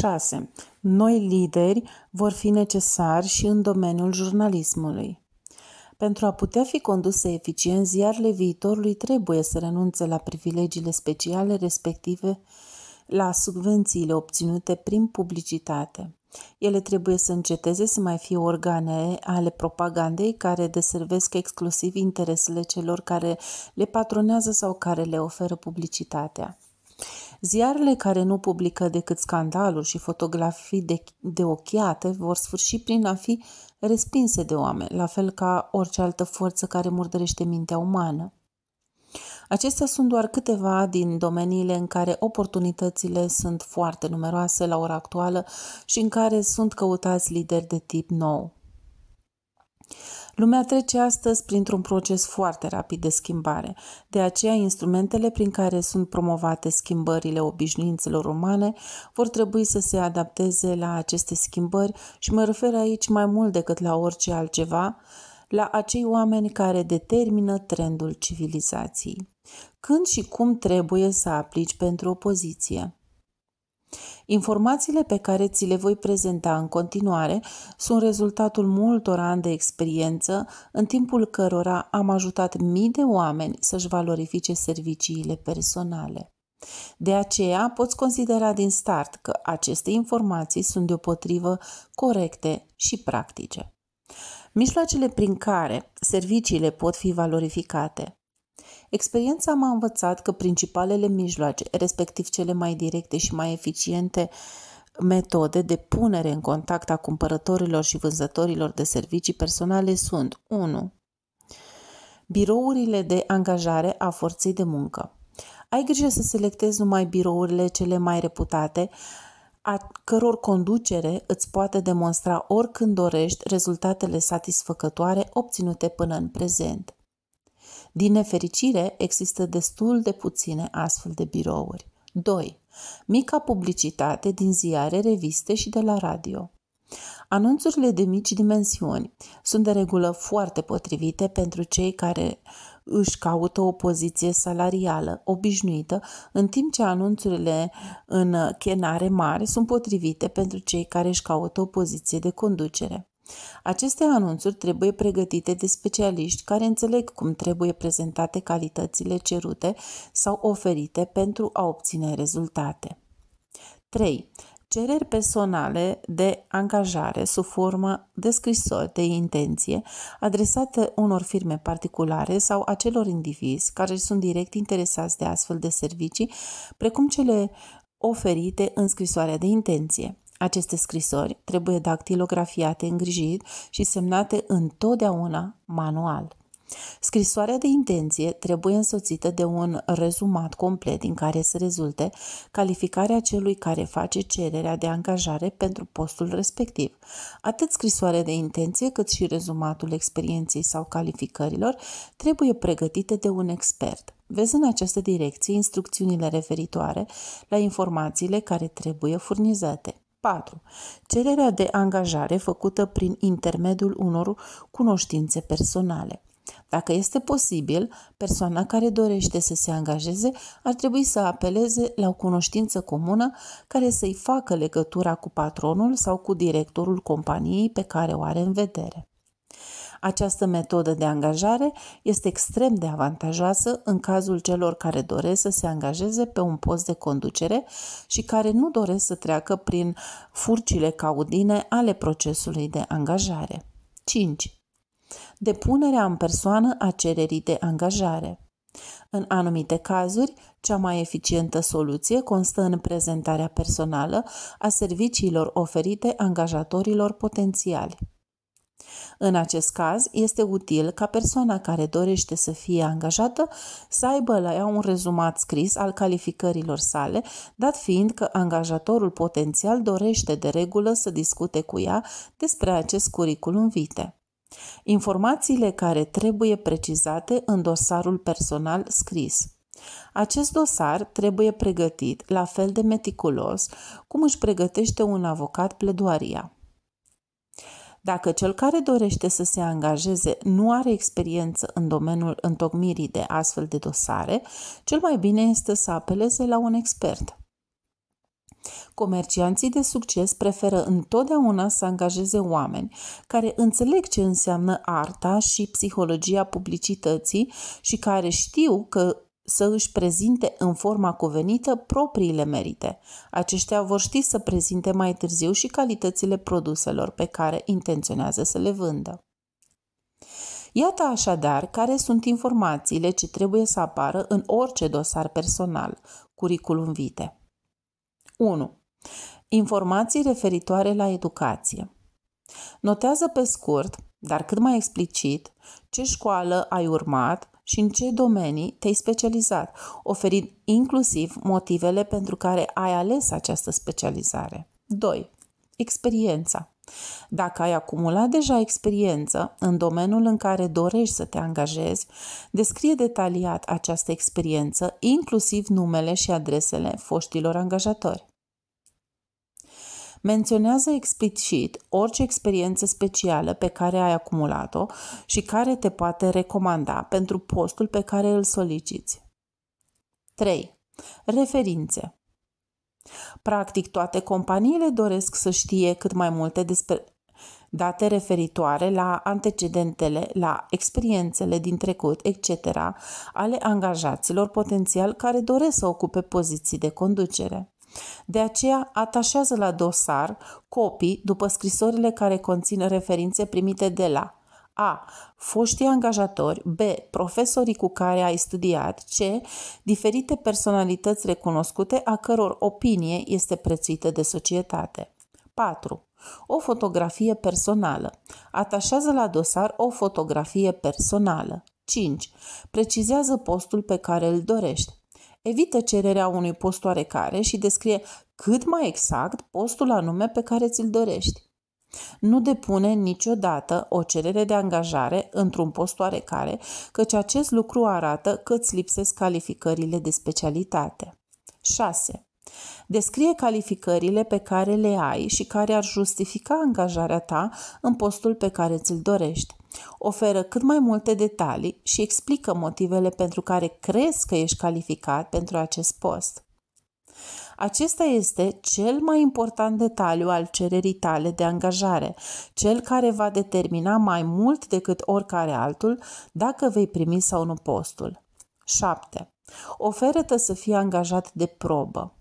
6. Noi lideri vor fi necesari și în domeniul jurnalismului. Pentru a putea fi conduse eficient, ziarele viitorului trebuie să renunțe la privilegiile speciale respective la subvențiile obținute prin publicitate. Ele trebuie să înceteze să mai fie organe ale propagandei care deservesc exclusiv interesele celor care le patronează sau care le oferă publicitatea. Ziarele care nu publică decât scandaluri și fotografii de, de ochiate vor sfârși prin a fi respinse de oameni, la fel ca orice altă forță care murdărește mintea umană. Acestea sunt doar câteva din domeniile în care oportunitățile sunt foarte numeroase la ora actuală și în care sunt căutați lideri de tip nou. Lumea trece astăzi printr-un proces foarte rapid de schimbare, de aceea instrumentele prin care sunt promovate schimbările obișnuințelor umane vor trebui să se adapteze la aceste schimbări și mă refer aici mai mult decât la orice altceva, la acei oameni care determină trendul civilizației. Când și cum trebuie să aplici pentru o poziție? Informațiile pe care ți le voi prezenta în continuare sunt rezultatul multor ani de experiență, în timpul cărora am ajutat mii de oameni să-și valorifice serviciile personale. De aceea poți considera din start că aceste informații sunt deopotrivă corecte și practice. Mijloacele prin care serviciile pot fi valorificate Experiența m-a învățat că principalele mijloace, respectiv cele mai directe și mai eficiente metode de punere în contact a cumpărătorilor și vânzătorilor de servicii personale sunt 1. Birourile de angajare a forței de muncă. Ai grijă să selectezi numai birourile cele mai reputate, a căror conducere îți poate demonstra oricând dorești rezultatele satisfăcătoare obținute până în prezent. Din nefericire, există destul de puține astfel de birouri. 2. Mica publicitate din ziare, reviste și de la radio. Anunțurile de mici dimensiuni sunt de regulă foarte potrivite pentru cei care își caută o poziție salarială obișnuită, în timp ce anunțurile în chenare mare sunt potrivite pentru cei care își caută o poziție de conducere. Aceste anunțuri trebuie pregătite de specialiști care înțeleg cum trebuie prezentate calitățile cerute sau oferite pentru a obține rezultate. 3. Cereri personale de angajare sub formă de scrisori de intenție adresate unor firme particulare sau acelor indivizi care sunt direct interesați de astfel de servicii, precum cele oferite în scrisoarea de intenție. Aceste scrisori trebuie dactilografiate îngrijit și semnate întotdeauna manual. Scrisoarea de intenție trebuie însoțită de un rezumat complet din care să rezulte calificarea celui care face cererea de angajare pentru postul respectiv. Atât scrisoarea de intenție cât și rezumatul experienței sau calificărilor trebuie pregătite de un expert. Vezi în această direcție instrucțiunile referitoare la informațiile care trebuie furnizate. 4. Cererea de angajare făcută prin intermediul unor cunoștințe personale. Dacă este posibil, persoana care dorește să se angajeze ar trebui să apeleze la o cunoștință comună care să-i facă legătura cu patronul sau cu directorul companiei pe care o are în vedere. Această metodă de angajare este extrem de avantajoasă în cazul celor care doresc să se angajeze pe un post de conducere și care nu doresc să treacă prin furcile caudine ale procesului de angajare. 5. Depunerea în persoană a cererii de angajare. În anumite cazuri, cea mai eficientă soluție constă în prezentarea personală a serviciilor oferite angajatorilor potențiali. În acest caz, este util ca persoana care dorește să fie angajată să aibă la ea un rezumat scris al calificărilor sale, dat fiind că angajatorul potențial dorește de regulă să discute cu ea despre acest curriculum vitae. Informațiile care trebuie precizate în dosarul personal scris. Acest dosar trebuie pregătit la fel de meticulos cum își pregătește un avocat pledoaria. Dacă cel care dorește să se angajeze nu are experiență în domeniul întocmirii de astfel de dosare, cel mai bine este să apeleze la un expert. Comercianții de succes preferă întotdeauna să angajeze oameni care înțeleg ce înseamnă arta și psihologia publicității și care știu că să își prezinte în forma cuvenită propriile merite. Aceștia vor ști să prezinte mai târziu și calitățile produselor pe care intenționează să le vândă. Iată așadar care sunt informațiile ce trebuie să apară în orice dosar personal, curriculum vitae. 1. Informații referitoare la educație. Notează pe scurt, dar cât mai explicit, ce școală ai urmat, și în ce domenii te-ai specializat, oferind inclusiv motivele pentru care ai ales această specializare. 2. Experiența. Dacă ai acumulat deja experiență în domeniul în care dorești să te angajezi, descrie detaliat această experiență, inclusiv numele și adresele foștilor angajatori. Menționează explicit orice experiență specială pe care ai acumulat-o și care te poate recomanda pentru postul pe care îl soliciți. 3. Referințe Practic, toate companiile doresc să știe cât mai multe despre date referitoare la antecedentele, la experiențele din trecut, etc., ale angajaților potențial care doresc să ocupe poziții de conducere. De aceea atașează la dosar copii după scrisorile care conțin referințe primite de la a. Foștii angajatori, B. Profesorii cu care ai studiat, C. Diferite personalități recunoscute a căror opinie este prețuită de societate. 4. O fotografie personală. Atașează la dosar o fotografie personală. 5. Precizează postul pe care îl dorești. Evită cererea unui post oarecare și descrie cât mai exact postul anume pe care ți-l dorești. Nu depune niciodată o cerere de angajare într-un post oarecare, căci acest lucru arată că îți lipsesc calificările de specialitate. 6. Descrie calificările pe care le ai și care ar justifica angajarea ta în postul pe care ți-l dorești. Oferă cât mai multe detalii și explică motivele pentru care crezi că ești calificat pentru acest post. Acesta este cel mai important detaliu al cererii tale de angajare, cel care va determina mai mult decât oricare altul dacă vei primi sau nu postul. 7. Oferă-te să fii angajat de probă.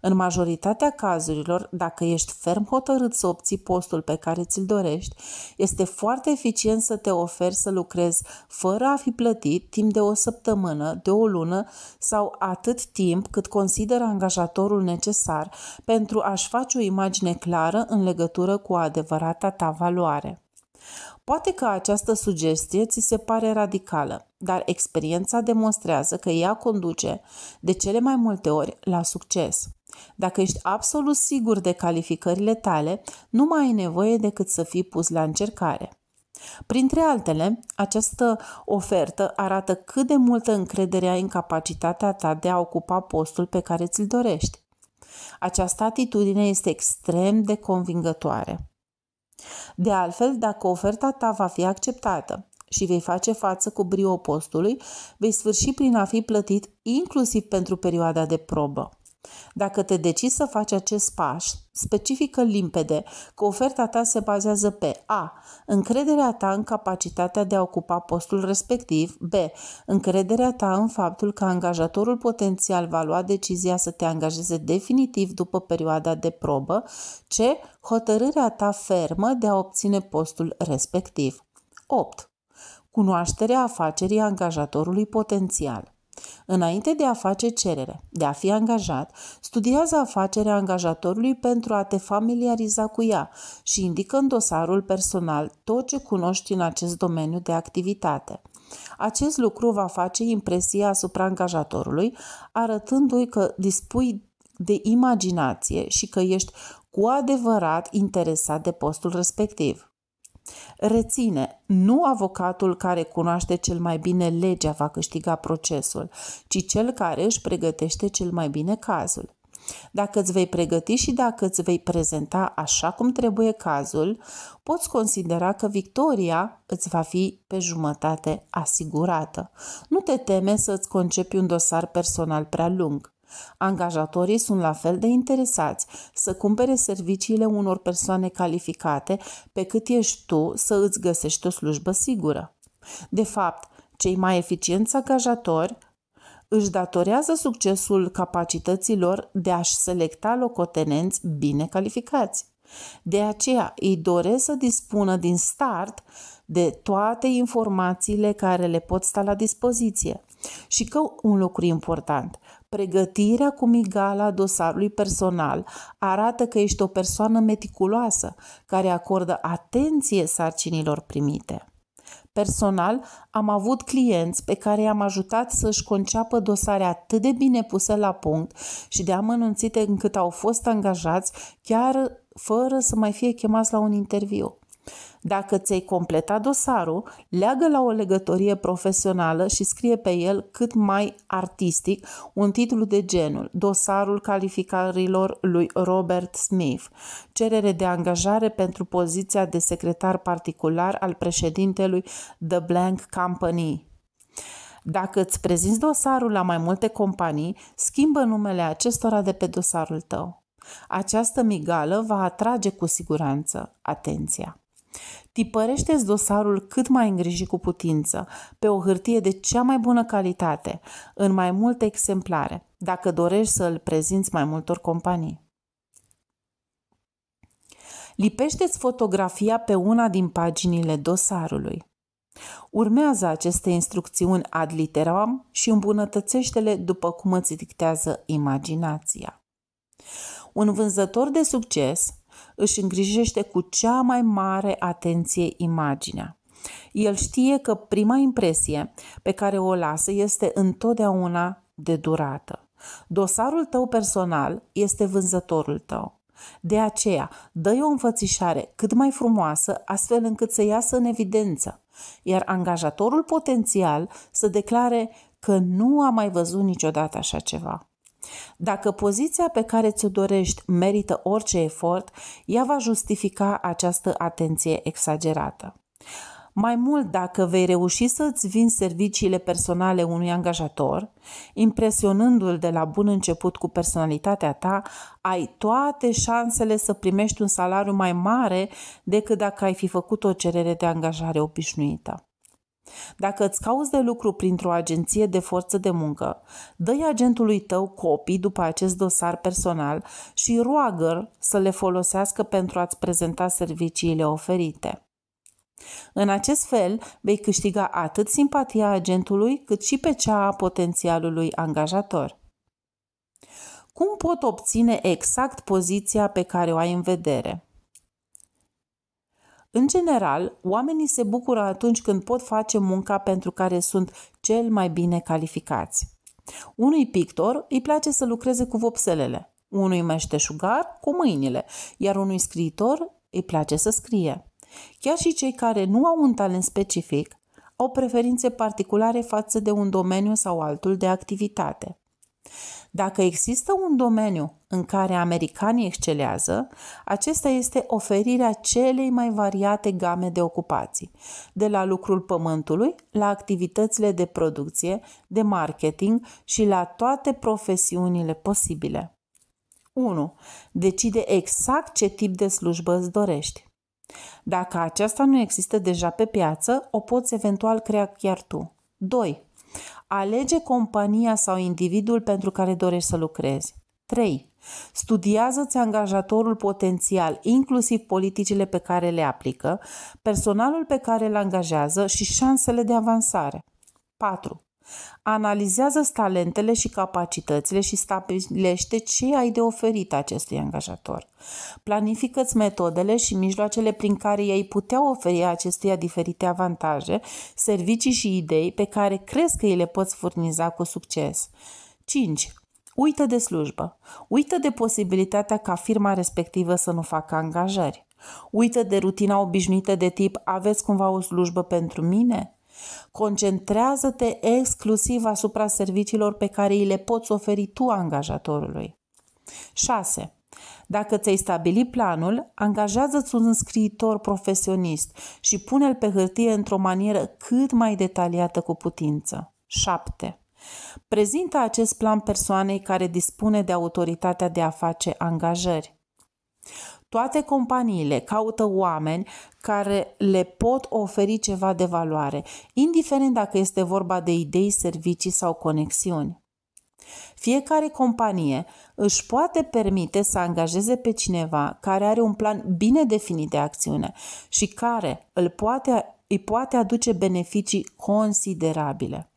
În majoritatea cazurilor, dacă ești ferm hotărât să obții postul pe care ți-l dorești, este foarte eficient să te oferi să lucrezi fără a fi plătit timp de o săptămână, de o lună sau atât timp cât consideră angajatorul necesar pentru a-și face o imagine clară în legătură cu adevărata ta valoare. Poate că această sugestie ți se pare radicală, dar experiența demonstrează că ea conduce de cele mai multe ori la succes. Dacă ești absolut sigur de calificările tale, nu mai ai nevoie decât să fii pus la încercare. Printre altele, această ofertă arată cât de multă încredere ai în capacitatea ta de a ocupa postul pe care ți-l dorești. Această atitudine este extrem de convingătoare. De altfel, dacă oferta ta va fi acceptată și vei face față cu brio postului, vei sfârși prin a fi plătit inclusiv pentru perioada de probă. Dacă te decizi să faci acest paș, specifică limpede că oferta ta se bazează pe A. Încrederea ta în capacitatea de a ocupa postul respectiv, B. Încrederea ta în faptul că angajatorul potențial va lua decizia să te angajeze definitiv după perioada de probă, C. Hotărârea ta fermă de a obține postul respectiv. 8. Cunoașterea afacerii angajatorului potențial. Înainte de a face cerere, de a fi angajat, studiază afacerea angajatorului pentru a te familiariza cu ea și indică în dosarul personal tot ce cunoști în acest domeniu de activitate. Acest lucru va face impresia asupra angajatorului, arătându-i că dispui de imaginație și că ești cu adevărat interesat de postul respectiv. Reține, nu avocatul care cunoaște cel mai bine legea va câștiga procesul, ci cel care își pregătește cel mai bine cazul. Dacă îți vei pregăti și dacă îți vei prezenta așa cum trebuie cazul, poți considera că victoria îți va fi pe jumătate asigurată. Nu te teme să îți concepi un dosar personal prea lung. Angajatorii sunt la fel de interesați să cumpere serviciile unor persoane calificate, pe cât ești tu să îți găsești o slujbă sigură. De fapt, cei mai eficienți angajatori își datorează succesul capacităților de a-și selecta locotenenți bine calificați. De aceea îi doresc să dispună din start de toate informațiile care le pot sta la dispoziție. Și că un lucru important, Pregătirea cu migala dosarului personal arată că ești o persoană meticuloasă, care acordă atenție sarcinilor primite. Personal, am avut clienți pe care i-am ajutat să-și conceapă dosare atât de bine puse la punct și de amănunțite încât au fost angajați chiar fără să mai fie chemați la un interviu. Dacă ți-ai completat dosarul, leagă la o legătorie profesională și scrie pe el cât mai artistic un titlu de genul Dosarul calificărilor lui Robert Smith, cerere de angajare pentru poziția de secretar particular al președintelui The Blank Company. Dacă îți prezinți dosarul la mai multe companii, schimbă numele acestora de pe dosarul tău. Această migală va atrage cu siguranță atenția. Tipărește-ți dosarul cât mai îngrijit cu putință, pe o hârtie de cea mai bună calitate, în mai multe exemplare, dacă dorești să îl prezinți mai multor companii. Lipește-ți fotografia pe una din paginile dosarului. Urmează aceste instrucțiuni ad literam și îmbunătățește-le după cum îți dictează imaginația. Un vânzător de succes își îngrijește cu cea mai mare atenție imaginea. El știe că prima impresie pe care o lasă este întotdeauna de durată. Dosarul tău personal este vânzătorul tău. De aceea, dă-i o înfățișare cât mai frumoasă, astfel încât să iasă în evidență, iar angajatorul potențial să declare că nu a mai văzut niciodată așa ceva. Dacă poziția pe care ți-o dorești merită orice efort, ea va justifica această atenție exagerată. Mai mult, dacă vei reuși să îți vinzi serviciile personale unui angajator, impresionându-l de la bun început cu personalitatea ta, ai toate șansele să primești un salariu mai mare decât dacă ai fi făcut o cerere de angajare obișnuită. Dacă îți cauți de lucru printr-o agenție de forță de muncă, dă agentului tău copii după acest dosar personal și roagă să le folosească pentru a-ți prezenta serviciile oferite. În acest fel, vei câștiga atât simpatia agentului, cât și pe cea a potențialului angajator. Cum pot obține exact poziția pe care o ai în vedere? În general, oamenii se bucură atunci când pot face munca pentru care sunt cel mai bine calificați. Unui pictor îi place să lucreze cu vopselele, unui meșteșugar cu mâinile, iar unui scriitor îi place să scrie. Chiar și cei care nu au un talent specific au preferințe particulare față de un domeniu sau altul de activitate. Dacă există un domeniu în care americanii excelează, acesta este oferirea celei mai variate game de ocupații, de la lucrul pământului la activitățile de producție, de marketing și la toate profesiunile posibile. 1. Decide exact ce tip de slujbă îți dorești. Dacă aceasta nu există deja pe piață, o poți eventual crea chiar tu. 2. Alege compania sau individul pentru care dorești să lucrezi. 3. Studiază-ți angajatorul potențial, inclusiv politicile pe care le aplică, personalul pe care îl angajează și șansele de avansare. 4. Analizează talentele și capacitățile și stabilește ce ai de oferit acestui angajator. Planifică-ți metodele și mijloacele prin care ei putea oferi acestuia diferite avantaje, servicii și idei pe care crezi că îi le poți furniza cu succes. 5. Uită de slujbă. Uită de posibilitatea ca firma respectivă să nu facă angajări. Uită de rutina obișnuită de tip aveți cumva o slujbă pentru mine? Concentrează-te exclusiv asupra serviciilor pe care îi le poți oferi tu angajatorului. 6. Dacă ți-ai stabilit planul, angajează-ți un scriitor profesionist și pune-l pe hârtie într-o manieră cât mai detaliată cu putință. 7. Prezintă acest plan persoanei care dispune de autoritatea de a face angajări. Toate companiile caută oameni care le pot oferi ceva de valoare, indiferent dacă este vorba de idei, servicii sau conexiuni. Fiecare companie își poate permite să angajeze pe cineva care are un plan bine definit de acțiune și care îl poate, îi poate aduce beneficii considerabile.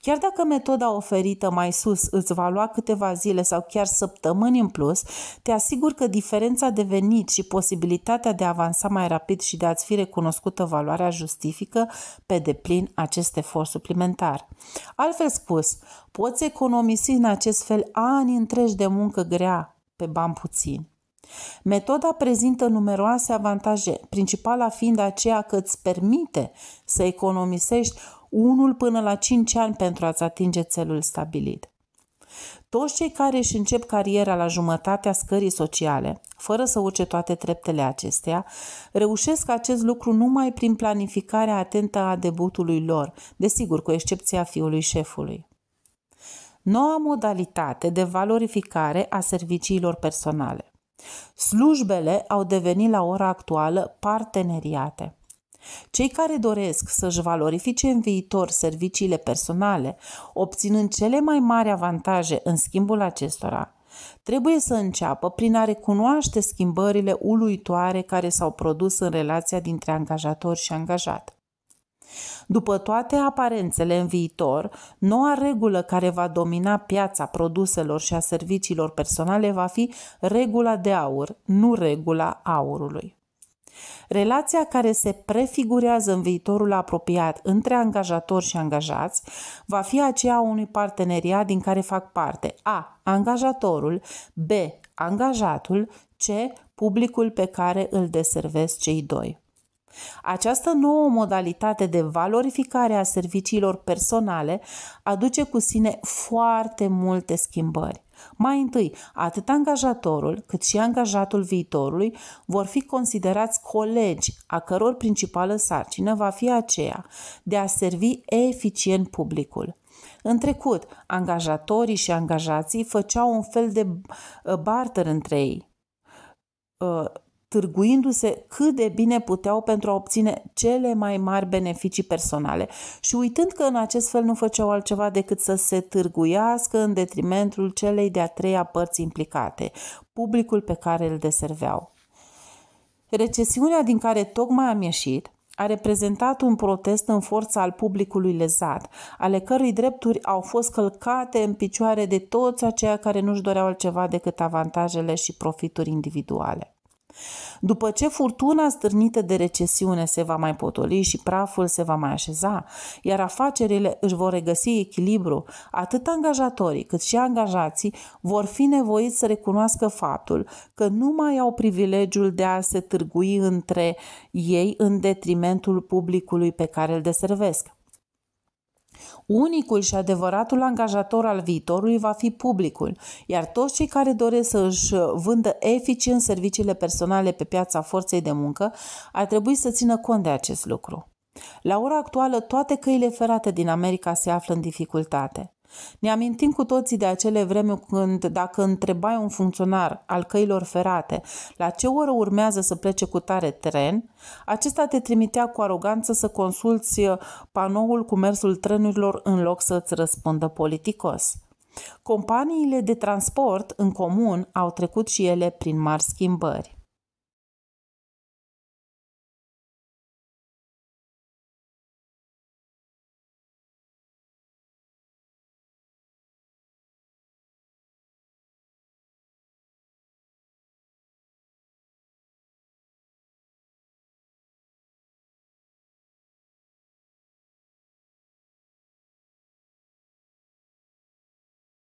Chiar dacă metoda oferită mai sus îți va lua câteva zile sau chiar săptămâni în plus, te asigur că diferența de venit și posibilitatea de a avansa mai rapid și de a-ți fi recunoscută valoarea justifică pe deplin acest efort suplimentar. Altfel spus, poți economisi în acest fel ani întregi de muncă grea pe bani puțin. Metoda prezintă numeroase avantaje, principala fiind aceea că îți permite să economisești unul până la 5 ani pentru a-ți atinge țelul stabilit. Toți cei care își încep cariera la jumătatea scării sociale, fără să urce toate treptele acesteia, reușesc acest lucru numai prin planificarea atentă a debutului lor, desigur cu excepția fiului șefului. Noua modalitate de valorificare a serviciilor personale. Slujbele au devenit la ora actuală parteneriate. Cei care doresc să-și valorifice în viitor serviciile personale, obținând cele mai mari avantaje în schimbul acestora, trebuie să înceapă prin a recunoaște schimbările uluitoare care s-au produs în relația dintre angajator și angajat. După toate aparențele în viitor, noua regulă care va domina piața produselor și a serviciilor personale va fi regula de aur, nu regula aurului. Relația care se prefigurează în viitorul apropiat între angajatori și angajați va fi aceea unui parteneriat din care fac parte A. Angajatorul B. Angajatul C. Publicul pe care îl deservesc cei doi. Această nouă modalitate de valorificare a serviciilor personale aduce cu sine foarte multe schimbări. Mai întâi, atât angajatorul cât și angajatul viitorului vor fi considerați colegi, a căror principală sarcină va fi aceea de a servi eficient publicul. În trecut, angajatorii și angajații făceau un fel de uh, barter între ei uh, târguindu-se cât de bine puteau pentru a obține cele mai mari beneficii personale și uitând că în acest fel nu făceau altceva decât să se târguiască în detrimentul celei de-a treia părți implicate, publicul pe care îl deserveau. Recesiunea din care tocmai am ieșit a reprezentat un protest în forța al publicului lezat, ale cărui drepturi au fost călcate în picioare de toți aceia care nu-și doreau altceva decât avantajele și profituri individuale. După ce furtuna stârnită de recesiune se va mai potoli și praful se va mai așeza, iar afacerile își vor regăsi echilibru, atât angajatorii cât și angajații vor fi nevoiți să recunoască faptul că nu mai au privilegiul de a se târgui între ei în detrimentul publicului pe care îl deservesc. Unicul și adevăratul angajator al viitorului va fi publicul, iar toți cei care doresc să își vândă eficient serviciile personale pe piața forței de muncă ar trebui să țină cont de acest lucru. La ora actuală, toate căile ferate din America se află în dificultate. Ne amintim cu toții de acele vreme când, dacă întrebai un funcționar al căilor ferate la ce oră urmează să plece cu tare tren, acesta te trimitea cu aroganță să consulți uh, panoul cu mersul trenurilor în loc să îți răspundă politicos. Companiile de transport în comun au trecut și ele prin mari schimbări.